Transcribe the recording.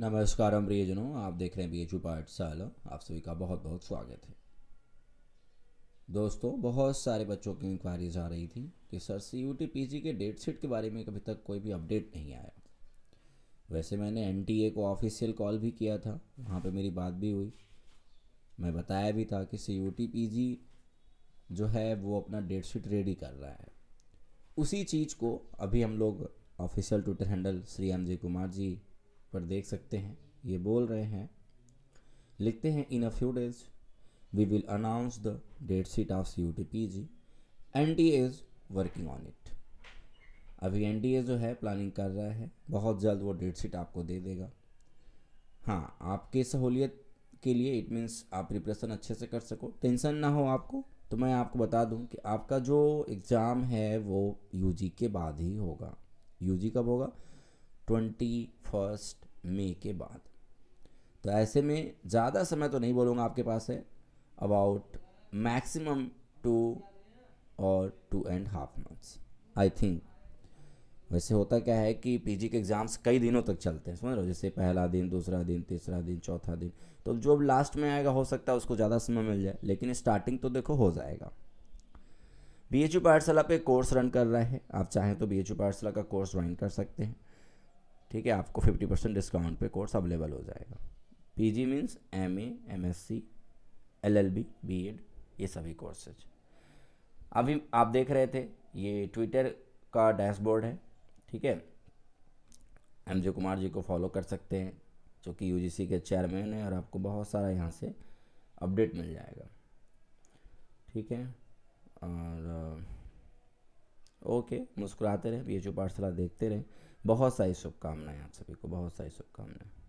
नमस्कार हम प्रियजनों आप देख रहे हैं बी एच पार्ट साल आप सभी का बहुत बहुत स्वागत है दोस्तों बहुत सारे बच्चों की इंक्वायरीज आ रही थी कि sir C U T P G के डेट शीट के बारे में अभी तक कोई भी अपडेट नहीं आया वैसे मैंने एन टी ए को ऑफिशियल कॉल भी किया था वहाँ पे मेरी बात भी हुई मैं बताया भी था कि C U T P G जो है वो अपना डेट शीट रेडी कर रहा है उसी चीज़ को अभी हम लोग official Twitter handle Shri M G Kumar ji पर देख सकते हैं ये बोल रहे हैं लिखते हैं in a few days we will announce the date sheet of C U T P G N T A's working on it अभी एन डी ए जो है प्लानिंग कर रहा है बहुत जल्द वो डेट सीट आपको दे देगा हाँ आपके सहूलियत के लिए इट मीन्स आप प्रिपरेशन अच्छे से कर सको टेंशन ना हो आपको तो मैं आपको बता दूँ कि आपका जो एग्ज़ाम है वो यू जी के बाद ही होगा यू जी कब होगा ट्वेंटी फर्स्ट मे के बाद तो ऐसे में ज़्यादा समय तो नहीं बोलूँगा आपके पास है अबाउट मैक्सिमम टू और two and half months I think वैसे होता क्या है कि पीजी के एग्ज़ाम्स कई दिनों तक चलते हैं समझ रहे हो जैसे पहला दिन दूसरा दिन तीसरा दिन चौथा दिन तो जो अब लास्ट में आएगा हो सकता है उसको ज़्यादा समय मिल जाए लेकिन स्टार्टिंग तो देखो हो जाएगा बी एच यू पाठशाला पर कोर्स रन कर रहा है आप चाहें तो बी एच यू पाठशाला का कोर्स ज्वाइन कर सकते हैं ठीक है आपको फिफ्टी परसेंट डिस्काउंट पे कोर्स अवेलेबल हो जाएगा P G means M A M S C L L B B Ed ये सभी कोर्सेज अभी आप देख रहे थे ये ट्विटर का डैशबोर्ड है ठीक है एम जे कुमार जी को फॉलो कर सकते हैं जो कि सी के चेयरमैन हैं और आपको बहुत सारा यहाँ से अपडेट मिल जाएगा ठीक है और ओके मुस्कुराते रहें ये जो पाठशाला देखते रहें बहुत सारी शुभकामनाएं आप सभी को बहुत सारी शुभकामनाएं